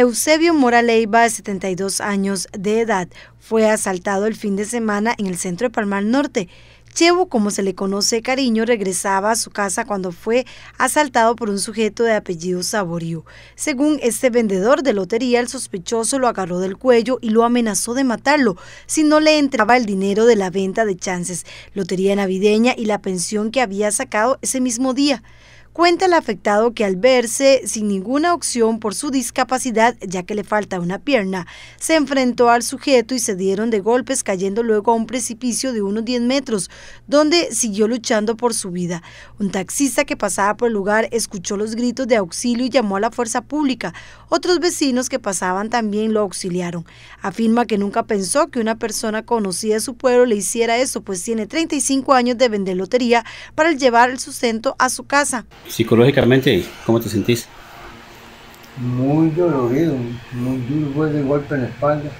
Eusebio Mora de 72 años de edad, fue asaltado el fin de semana en el centro de Palmar Norte. Chevo, como se le conoce cariño, regresaba a su casa cuando fue asaltado por un sujeto de apellido Saborío. Según este vendedor de lotería, el sospechoso lo agarró del cuello y lo amenazó de matarlo si no le entregaba el dinero de la venta de chances, lotería navideña y la pensión que había sacado ese mismo día. Cuenta el afectado que al verse sin ninguna opción por su discapacidad, ya que le falta una pierna, se enfrentó al sujeto y se dieron de golpes cayendo luego a un precipicio de unos 10 metros, donde siguió luchando por su vida. Un taxista que pasaba por el lugar escuchó los gritos de auxilio y llamó a la fuerza pública. Otros vecinos que pasaban también lo auxiliaron. Afirma que nunca pensó que una persona conocida de su pueblo le hiciera eso, pues tiene 35 años de vender lotería para llevar el sustento a su casa psicológicamente, ¿cómo te sentís? Muy dolorido, muy duro, fue de golpe en la espalda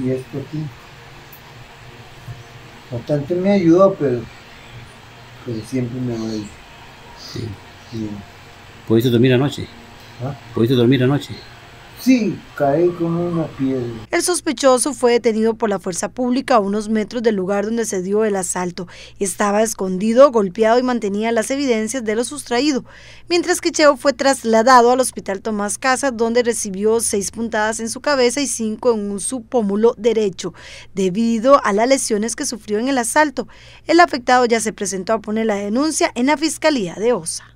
y esto aquí. Bastante me ayudó, pero, pero siempre me duele. Sí. sí. ¿Pudiste dormir anoche? ¿Ah? ¿Pudiste dormir anoche? Sí, caí como una piedra. El sospechoso fue detenido por la fuerza pública a unos metros del lugar donde se dio el asalto. Estaba escondido, golpeado y mantenía las evidencias de lo sustraído, mientras que Cheo fue trasladado al hospital Tomás Casas, donde recibió seis puntadas en su cabeza y cinco en un pómulo derecho, debido a las lesiones que sufrió en el asalto. El afectado ya se presentó a poner la denuncia en la Fiscalía de Osa.